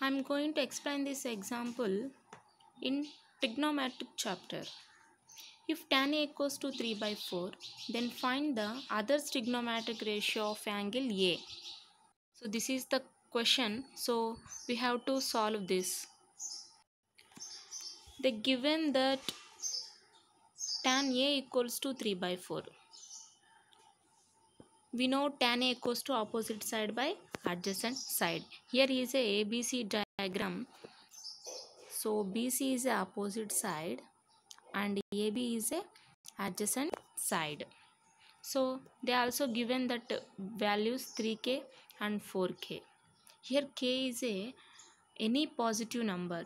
I am going to explain this example in trigonometric chapter. If tan A equals to 3 by 4, then find the other trigonometric ratio of angle A. So this is the question. So we have to solve this. They given that tan A equals to 3 by 4 we know tan A equals to opposite side by adjacent side. Here is a ABC diagram. So BC is the opposite side and AB is a adjacent side. So they also given that values 3K and 4K. Here K is a any positive number.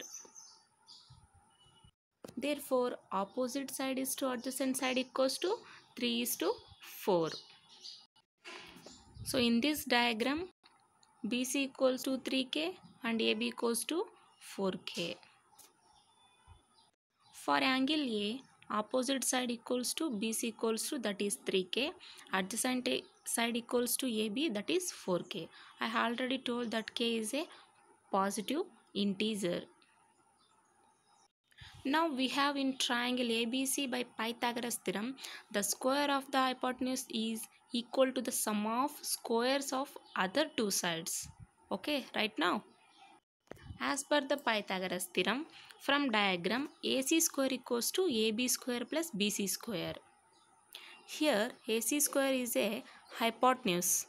Therefore opposite side is to adjacent side equals to 3 is to 4. So in this diagram, BC equals to 3K and AB equals to 4K. For angle A, opposite side equals to BC equals to that is 3K, adjacent side equals to AB that is 4K. I already told that K is a positive integer. Now we have in triangle ABC by Pythagoras theorem, the square of the hypotenuse is equal to the sum of squares of other two sides. Okay, right now. As per the Pythagoras theorem, from diagram AC square equals to AB square plus BC square. Here AC square is a hypotenuse.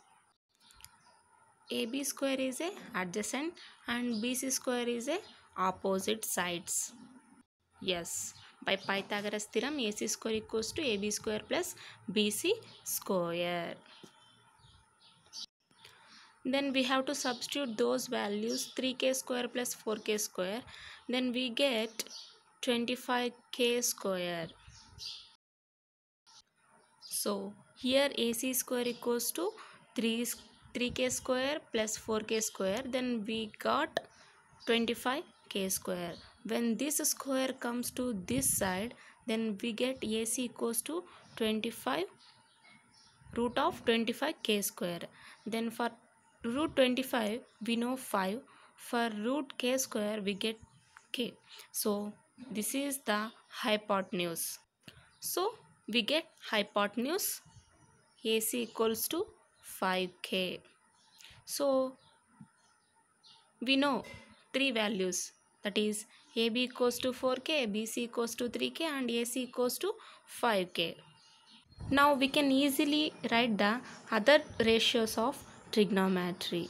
AB square is a adjacent and BC square is a opposite sides. Yes, by Pythagoras theorem AC square equals to AB square plus BC square. Then we have to substitute those values 3k square plus 4k square. Then we get 25k square. So here AC square equals to 3 3k square plus 4k square then we got 25k square when this square comes to this side then we get AC equals to 25 root of 25 k square then for root 25 we know 5 for root k square we get k so this is the hypotenuse so we get hypotenuse AC equals to 5k so we know three values that is AB equals to 4K, BC equals to 3K and AC equals to 5K. Now we can easily write the other ratios of trigonometry.